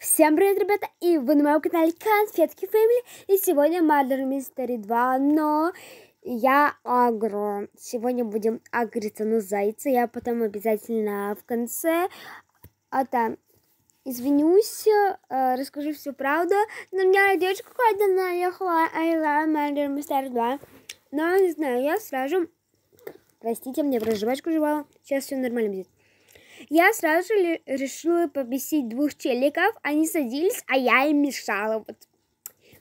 Всем привет, ребята, и вы на моем канале Конфетки Фэмили, и сегодня Murder Mystery 2, но я агро. Сегодня будем агриться на зайца, я потом обязательно в конце, а там, извинюсь, э, расскажу всю правду, на меня девочка куда-то наехала, а я Murder Mystery 2, но не знаю, я сразу, простите, мне про жвачку жевала, сейчас все нормально будет. Я сразу же решила побесить двух челиков. Они садились, а я им мешала. Вот.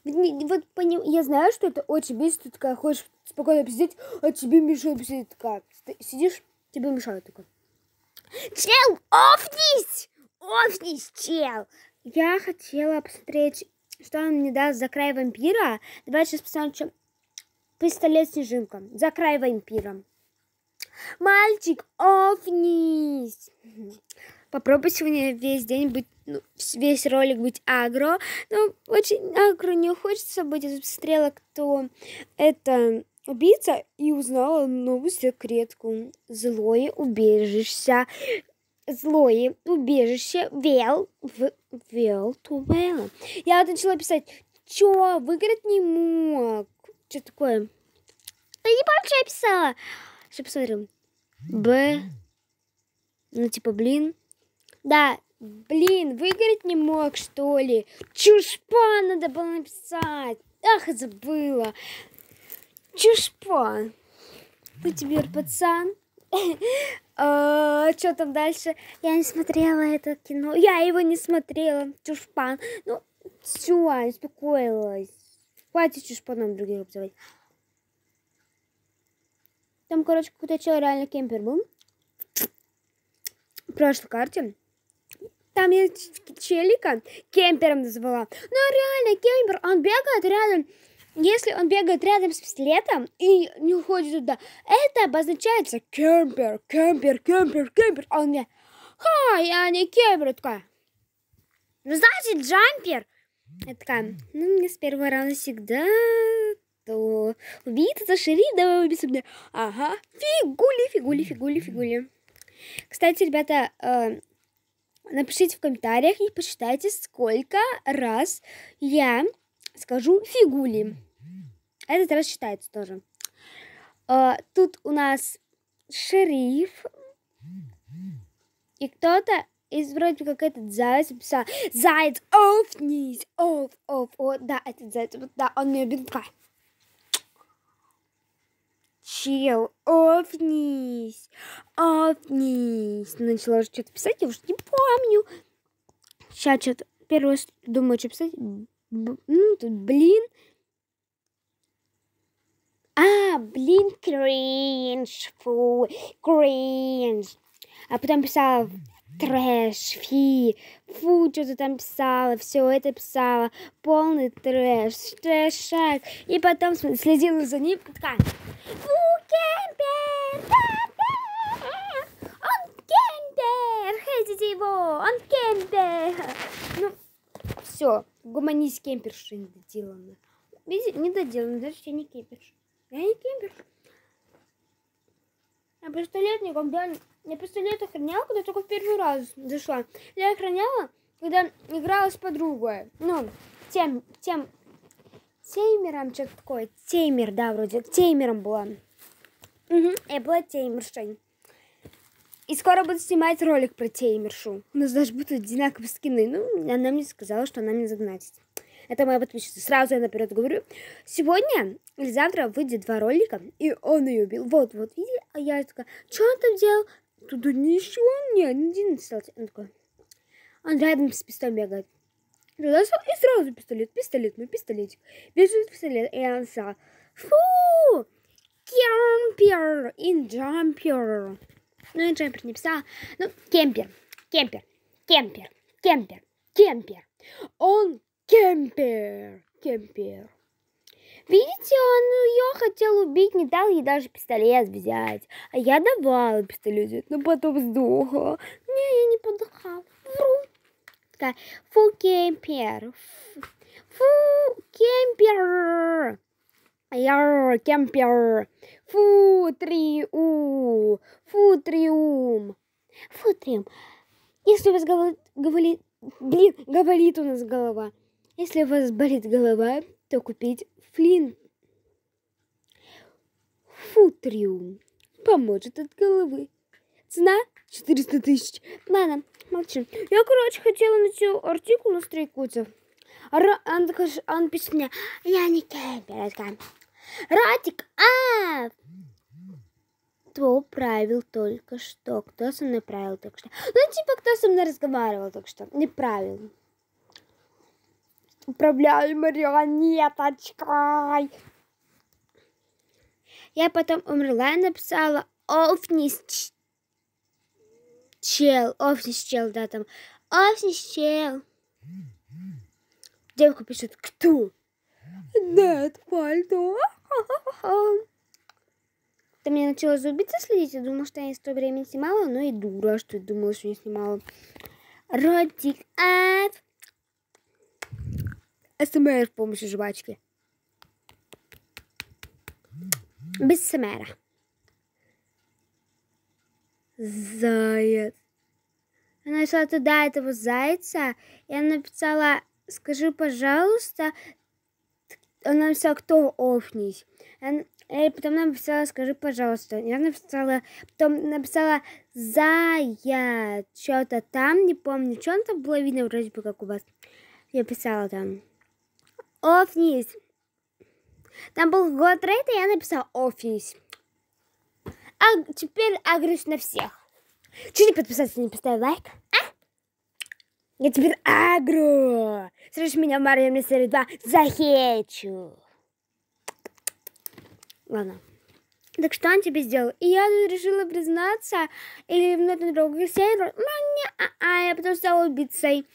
Вот, поним... я знаю, что это очень бесит, ты такая хочешь спокойно посидеть, а тебе мешает посидеть, такая сидишь, тебе мешают такой. Чел, офнись! Офнись, чел! Я хотела посмотреть, что он мне даст за край вампира. Давай сейчас посмотрим, что... Пистолет-снежинка. За край вампира. Мальчик, офнись! Попробуй сегодня весь день быть, ну, весь ролик быть агро. ну очень агро не хочется быть. Я смотрела, кто это убийца, и узнала новую секретку. Злое убежишься. Злое убежище вел, в, вел тувела. Я начала писать, чё, выиграть не мог. Что такое? Да не помню, что я писала. Сейчас посмотрим. Б. Ну, типа, блин. Да, блин, выиграть не мог, что ли? Чушпа надо было написать. Ах, забыла. Чушпа. Ты ну, теперь пацан. А, что там дальше? Я не смотрела это кино. Я его не смотрела. Чушпан. Ну, все, успокоилась. Хватит чушпаном других обзывать. Там, короче, какой-то человек реально кемпер был. В прошлой карте. Там я челика кемпером назвала. Но ну, реально кемпер, он бегает рядом. Если он бегает рядом с пистолетом и не уходит туда, это обозначается кемпер, кемпер, кемпер, кемпер. А он мне, ха, я не кемпер, такая. Ну, значит, джампер. Я такая, ну, мне с первого раза всегда что убийца давай шеридового безумия. Ага, фигули, фигули, фигули, фигули. Кстати, ребята, э, напишите в комментариях и посчитайте, сколько раз я скажу фигули. Этот раз считается тоже. Э, тут у нас шериф. И кто-то из вроде как этот заяц написал Заяц, офнись, оф, оф, о, да, этот заяц, да, он меня убегает чел, офнись, офнись. Начала что-то писать, я уже не помню. Сейчас что-то, первое, думаю, что писать. Б ну, тут, блин. А, блин, кринж, фу, кринж. А потом писала трэш, фи, фу, что ты там писала, все это писала, полный трэш, трэшак. И потом следила за ним, такая, фу, кемпер, кемпер, он кемпер, хотите его, он кемпер. Ну, все, гуманист кемперши доделано, Видите, не доделано, даже я не кемперша. Я не кемпер. А пистолет никогда... Я пистолет охраняла, когда только в первый раз зашла. Я охраняла, когда играла с подругой. Ну, тем, тем, теймером что-то такое. Теймер, да, вроде. Теймером была. Угу, я была теймершей. И скоро буду снимать ролик про теймершу. У нас даже будут одинаковые скины. Ну, она мне сказала, что она мне загнатит. Это моя подписчица. Сразу я наперед говорю. Сегодня или завтра выйдет два ролика, и он ее убил. Вот, вот, видите? А я такая, что он там делал? Туда ничего не, не остался. Он такой, он рядом с пистолетом бегает. И сразу пистолет, пистолет, мой пистолетик. Бежит пистолет, и он сказал, фу, кемпер, и джампер. Ну, и джампер не писал. ну, кемпер, кемпер, кемпер, кемпер, кемпер. Он Кемпер. Кемпер. Видите, он ну, ее хотел убить, не дал ей даже пистолет взять. А я давала пистолет, но потом сдохла. Не, я не подыхала. Вру. фу, кемпер. Фу, кемпер. я кемпер. Фу, триум. Фу, триум. Фу, триум. Если у вас говорит, говорит, блин, говорит у нас голова. Если у вас болит голова, то купить флин. Футриум поможет от головы. Цена 400 тысяч. Ладно, молчим. Я, короче, хотела найти артикул на стрейкутцев. Он пишет мне, я не кемперка. Ратик, а! Кто правил только что? Кто со мной правил только что? Ну, типа, кто со мной разговаривал только что? Не правил. Управляю марионеточкой. Я потом умерла и написала Офнис Чел. Офнис Чел, да, там. Офнис Чел. Девка пишет, кто? Нет, пальто. Ты меня начала за убийцей следить, я думала, что я с в то время снимала, но и дура, что думала, что не снимала. Ротик F. АСМР с помощью жвачки. Без СМРа. Заяц. Она шла туда этого зайца, и она написала, скажи, пожалуйста, она написала, кто Офний. И э, потом она написала, скажи, пожалуйста. Я написала, потом написала Зая, что-то там, не помню, что там было видно, вроде бы, как у вас. Я писала там. Офнись. Там был год рейд, и я написал офнись. А теперь агрюсь на всех. Чуть не подписаться, не поставил лайк. А? Я теперь агро. Слышишь меня в Марио Мистери 2? Захечу. Ладно. Так что он тебе сделал? И я решила признаться, или в на другой серии, ну не, а, а я потом стала убийцей.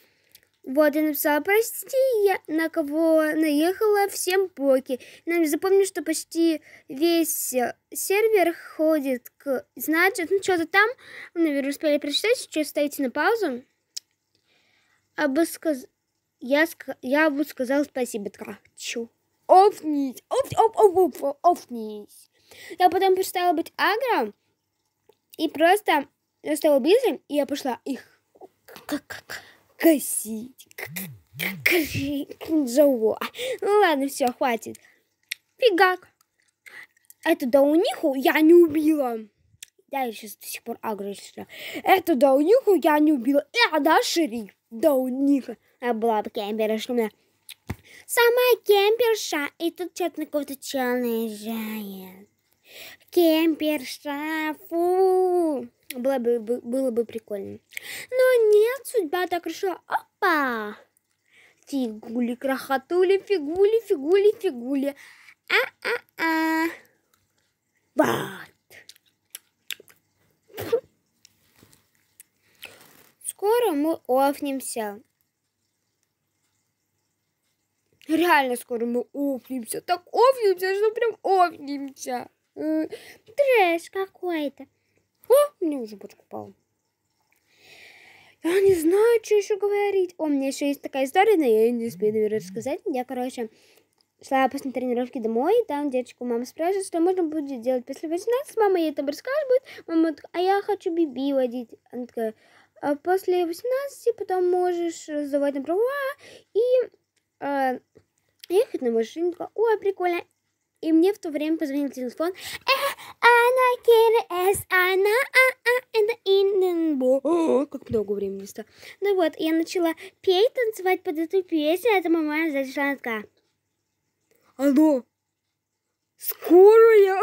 Вот, я написала, прости, я на кого наехала, всем поки. Нам запомню, что почти весь э, сервер ходит к... Значит, ну что-то там, наверное, успели прочитать, сейчас ставите на паузу. Обысказ... А я, ск... я бы сказал спасибо, трачу. Офнись, оф, оф, оф, оф, офнись. Я потом перестала быть агро и просто я стала бизнесом, и я пошла их. Как, как, как косить. Кринжово. Ну ладно, все, хватит. Фигак. у дауниху я не убила. Я сейчас до сих пор агрессия. у дауниху я не убила. И она шериф. Дауниха. Она была бы у Меня... Сама кемперша. И тут что-то на кого-то чел наезжает. Кемперша. Фу было бы, было бы прикольно. Но нет, судьба так решила. Опа! Фигули, крохотули, фигули, фигули, фигули. А-а-а. Вот. Скоро мы офнемся. Реально скоро мы офнемся. Так офнемся, что прям офнемся. Э, Трэш какой-то. О, мне уже подкупал. Я не знаю, что еще говорить. О, у меня еще есть такая история, но я ее не успею, наверное, рассказать. Я, короче, шла после тренировки домой, там девочку мама спрашивает, что можно будет делать после 18. Мама ей там будет. мама такая, а я хочу биби водить. Она такая, а после 18 потом можешь раздавать на права и э, ехать на машине. Такая, ой, прикольно. И мне в то время позвонил телефон. Она кир эс она а а and in О, как много времени стало. Ну вот, я начала петь, танцевать под эту песню, это мама зашла она такая. Алло, скорая?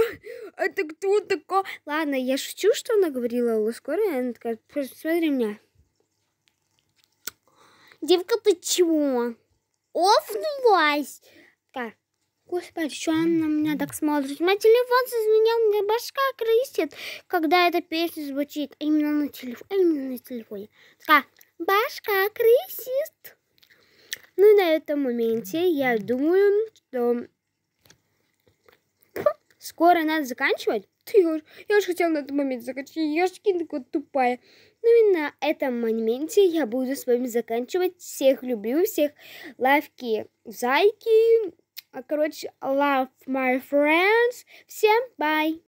Это кто такой? Ладно, я шучу, что она говорила, алло, скорая, она такая, посмотри меня. Девка, ты чего? Офнулась? Такая, Господи, что он на меня так смотрит? Мой телефон зазвенел, мне башка крысит, когда эта песня звучит. А именно на, телеф... А именно на телефоне. Такая, башка крысит. Ну, на этом моменте я думаю, что скоро надо заканчивать. Ты, я, я же хотела на этот момент заканчивать. Я же такая тупая. Ну и на этом моменте я буду с вами заканчивать. Всех люблю, всех лайки, зайки. Короче, love my friends. Всем bye.